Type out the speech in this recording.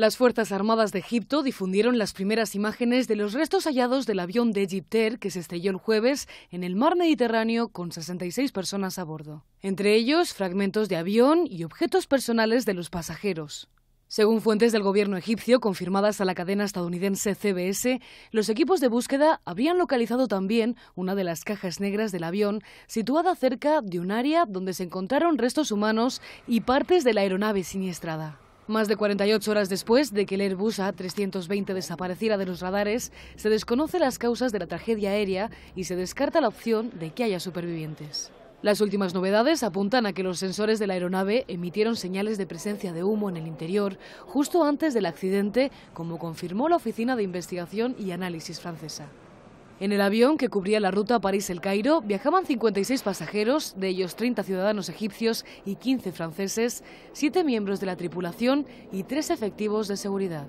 Las Fuerzas Armadas de Egipto difundieron las primeras imágenes de los restos hallados del avión de Egypter que se estrelló el jueves en el mar Mediterráneo con 66 personas a bordo. Entre ellos, fragmentos de avión y objetos personales de los pasajeros. Según fuentes del gobierno egipcio confirmadas a la cadena estadounidense CBS, los equipos de búsqueda habrían localizado también una de las cajas negras del avión situada cerca de un área donde se encontraron restos humanos y partes de la aeronave siniestrada. Más de 48 horas después de que el Airbus A320 desapareciera de los radares, se desconoce las causas de la tragedia aérea y se descarta la opción de que haya supervivientes. Las últimas novedades apuntan a que los sensores de la aeronave emitieron señales de presencia de humo en el interior justo antes del accidente, como confirmó la Oficina de Investigación y Análisis francesa. En el avión que cubría la ruta París-El Cairo viajaban 56 pasajeros, de ellos 30 ciudadanos egipcios y 15 franceses, 7 miembros de la tripulación y 3 efectivos de seguridad.